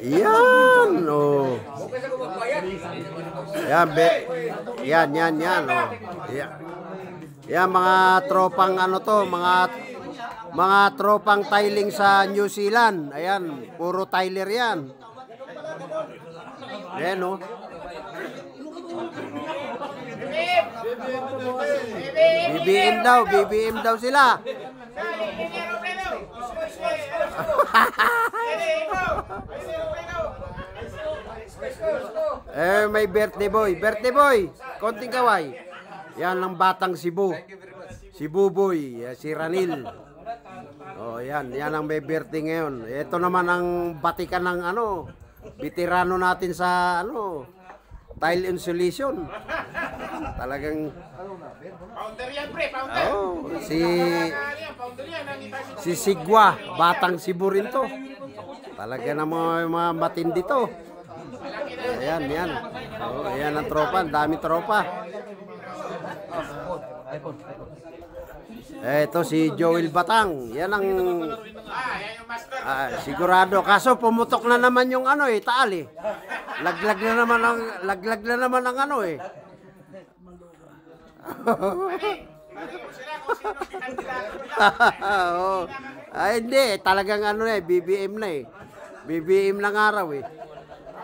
Yan, oh. Yan, be. Yan, yan, yan, oh. Yan. Yan, mga tropang ano to, mga mga tropang tiling sa New Zealand. Ayan, puro tiler yan. Ayan, oh. BBM daw, BBM daw sila. may birthday boy. Birthday boy, konting kaway. Yan ang batang Cebu. Si Buboy, eh, si Ranil. Oh, yan. Yan ang may birthday ngayon. Ito naman ang batikan ng ano, veterano natin sa ano, tile insulation. Talagang Founder yan, pre, founder. Oh, si Si Sigwa, batang Cebu rin to. Talaga na mga matindi to. Ayan, ayan. Oh, ayan ang tropa. Ang dami tropa. Eh, ito si Joel Batang. Yan ang ah, sigurado. Kaso pumutok na naman yung ano eh, taal eh. Laglag na naman ang laglag na naman ang ano eh. oh. Ay, ah, hindi. Talagang ano eh, BBM na eh. BBM lang araw eh.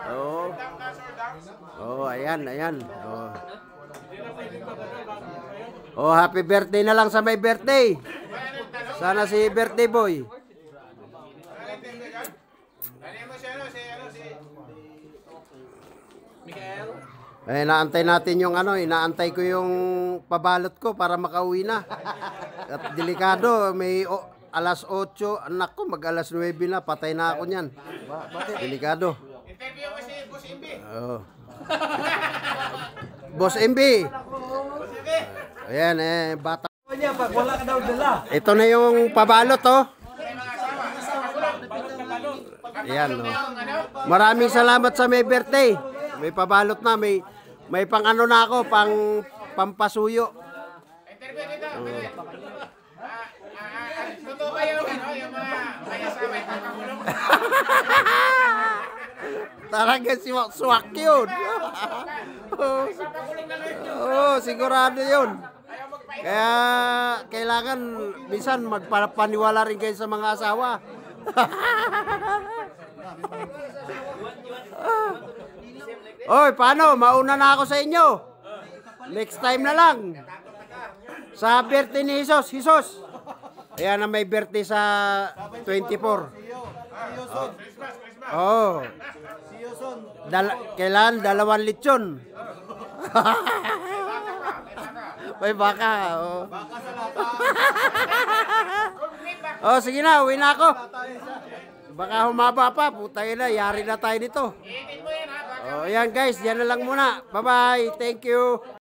Oh. oh, ayan, ayan. Oh. Oh, happy birthday na lang sa may birthday. Sana si birthday boy. Eh, naantay natin yung ano, inaantay eh, ko yung pabalot ko para makauwi na. At delikado, may oh, alas 8, anak ko, mag alas 9 na, patay na ako niyan. Delikado. Interview mo si Boss MB. Oo. Boss MB. Boss Ayan eh, bata. Ano niya, pag wala ka daw dala. Ito na yung pabalot oh. Ayan oh. Maraming salamat sa may birthday. May pabalot na, may may pang ano na ako, pang pampasuyo. Interview dito. Talaga si Swak yun. Oh, oh, sigurado yun. Kaya kailangan minsan magpapaniwala rin kayo sa mga asawa. Oy, paano? Mauna na ako sa inyo. Next time na lang. Sa birthday ni Jesus, Jesus. Ayan na may birthday sa 24. Oh. oh. Dal kailan dalawang lechon. May baka. Oh. Baka sa lata. oh, sige na, uwi na ako. Baka humaba pa, putay na, yari na tayo dito. Oh, yan guys, yan na lang muna. Bye-bye. Thank you.